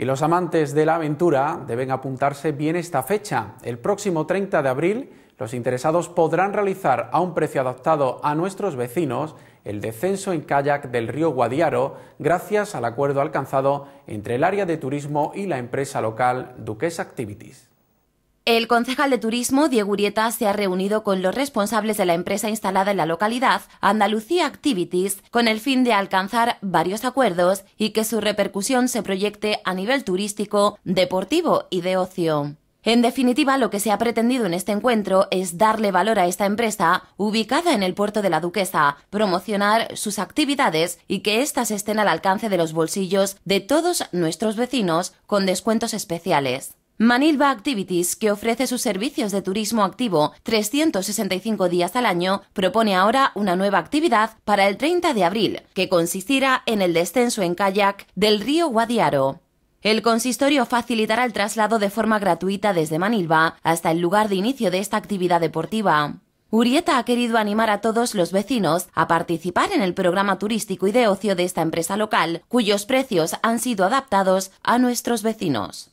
Y los amantes de la aventura deben apuntarse bien esta fecha. El próximo 30 de abril, los interesados podrán realizar a un precio adaptado a nuestros vecinos el descenso en kayak del río Guadiaro gracias al acuerdo alcanzado entre el área de turismo y la empresa local Duques Activities. El concejal de turismo, Diego Urieta, se ha reunido con los responsables de la empresa instalada en la localidad, Andalucía Activities, con el fin de alcanzar varios acuerdos y que su repercusión se proyecte a nivel turístico, deportivo y de ocio. En definitiva, lo que se ha pretendido en este encuentro es darle valor a esta empresa ubicada en el puerto de la Duquesa, promocionar sus actividades y que éstas estén al alcance de los bolsillos de todos nuestros vecinos con descuentos especiales. Manilva Activities, que ofrece sus servicios de turismo activo 365 días al año, propone ahora una nueva actividad para el 30 de abril, que consistirá en el descenso en kayak del río Guadiaro. El consistorio facilitará el traslado de forma gratuita desde Manilva hasta el lugar de inicio de esta actividad deportiva. Urieta ha querido animar a todos los vecinos a participar en el programa turístico y de ocio de esta empresa local, cuyos precios han sido adaptados a nuestros vecinos.